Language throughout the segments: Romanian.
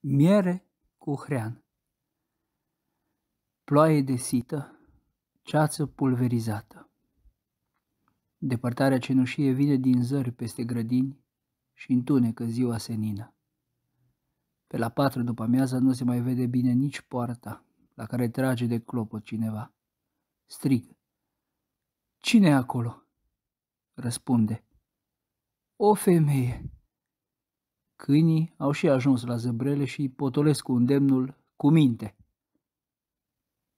miere cu hrean. Ploaie de sită, ceață pulverizată. Depărtarea cenușie vine din zări peste grădini și întunecă ziua senină. Pe la patru după amiază nu se mai vede bine nici poarta la care trage de clopot cineva. Strig. Cine e acolo? Răspunde. O femeie. Câinii au și ajuns la zăbrele și îi potolesc cu îndemnul cu minte.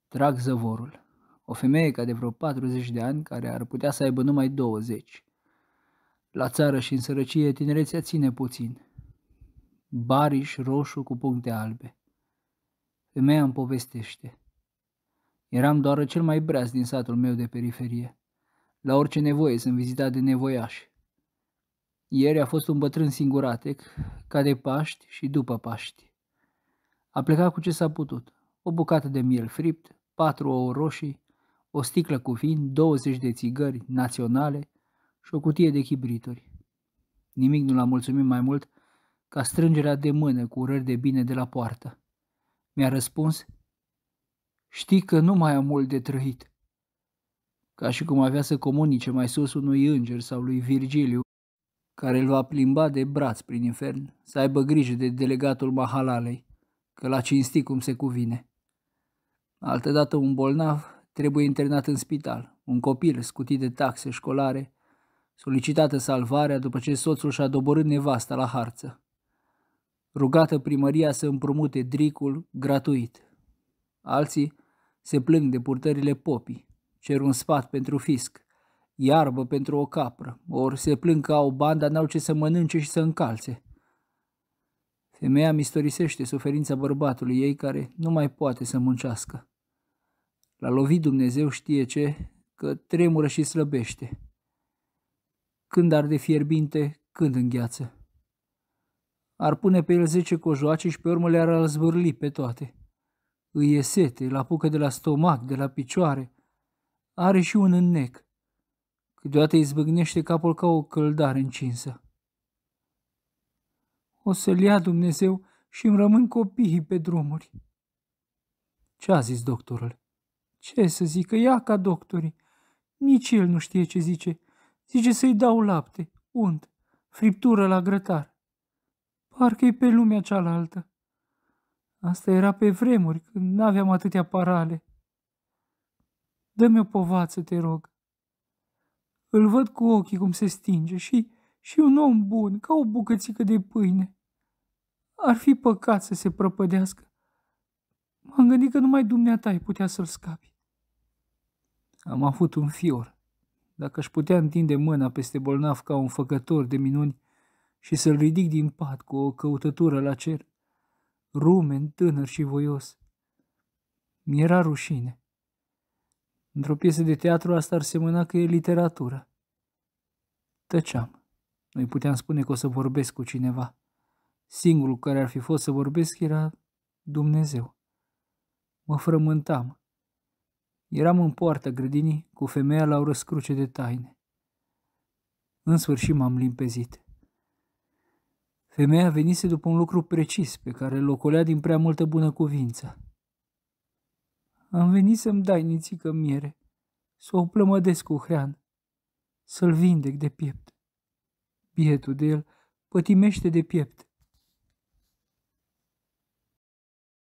Trag zăvorul. O femeie ca de vreo 40 de ani, care ar putea să aibă numai 20. La țară și în sărăcie, tinerețea ține puțin. Bariș roșu cu puncte albe. Femeia îmi povestește. Eram doar cel mai breaz din satul meu de periferie. La orice nevoie sunt vizitat de nevoiași. Ieri a fost un bătrân singuratec, ca de Paști și după Paști. A plecat cu ce s-a putut, o bucată de miel fript, patru ouă roșii, o sticlă cu vin, 20 de țigări naționale și o cutie de chibrituri. Nimic nu l-a mulțumit mai mult ca strângerea de mână cu urări de bine de la poartă. Mi-a răspuns, știi că nu mai am mult de trăit. Ca și cum avea să comunice mai sus unui înger sau lui Virgiliu, care îl va plimba de braț prin infern, să aibă grijă de delegatul Mahalalei, că l-a cinstit cum se cuvine. Altădată un bolnav trebuie internat în spital, un copil scutit de taxe școlare, solicitată salvarea după ce soțul și-a doborât nevasta la harță. Rugată primăria să împrumute dricul gratuit. Alții se plâng de purtările popii, cer un sfat pentru fisc, iarbă pentru o capră, ori se plâng că au bani, dar n-au ce să mănânce și să încalțe. Femeia mistorisește suferința bărbatului ei care nu mai poate să muncească. La lovit Dumnezeu știe ce, că tremură și slăbește. Când arde fierbinte, când îngheață. Ar pune pe el zece cojoace și pe urmă le-ar răzbârli pe toate. Îi e sete, la apucă de la stomac, de la picioare. Are și un înnec. Câteodată zbâgnește capul ca o căldare încinsă. O să-l ia Dumnezeu și îmi rămân copiii pe drumuri. Ce a zis doctorul? Ce să zică? Ia ca doctorii. Nici el nu știe ce zice. Zice să-i dau lapte, unt, friptură la grătar. Parcă e pe lumea cealaltă. Asta era pe vremuri, când n-aveam atâtea parale. Dă-mi o povață, te rog. Îl văd cu ochii cum se stinge și, și un om bun, ca o bucățică de pâine. Ar fi păcat să se prăpădească. M-am gândit că numai dumneata ai putea să-l scapi. Am avut un fior. Dacă aș putea întinde mâna peste bolnav ca un făcător de minuni și să-l ridic din pat cu o căutătură la cer, rumen, tânăr și voios, mi-era rușine. Într-o piesă de teatru asta ar semăna că e literatură. Tăceam. Nu-i puteam spune că o să vorbesc cu cineva. Singurul care ar fi fost să vorbesc era Dumnezeu. Mă frământam. Eram în poarta grădinii cu femeia la o răscruce de taine. În sfârșit m-am limpezit. Femeia venise după un lucru precis pe care îl ocolea din prea multă bună cuvință. Am venit să-mi dai nițică miere, să o plămădesc cu hrean, să-l vindec de piept. Bietul de el pătimește de piept,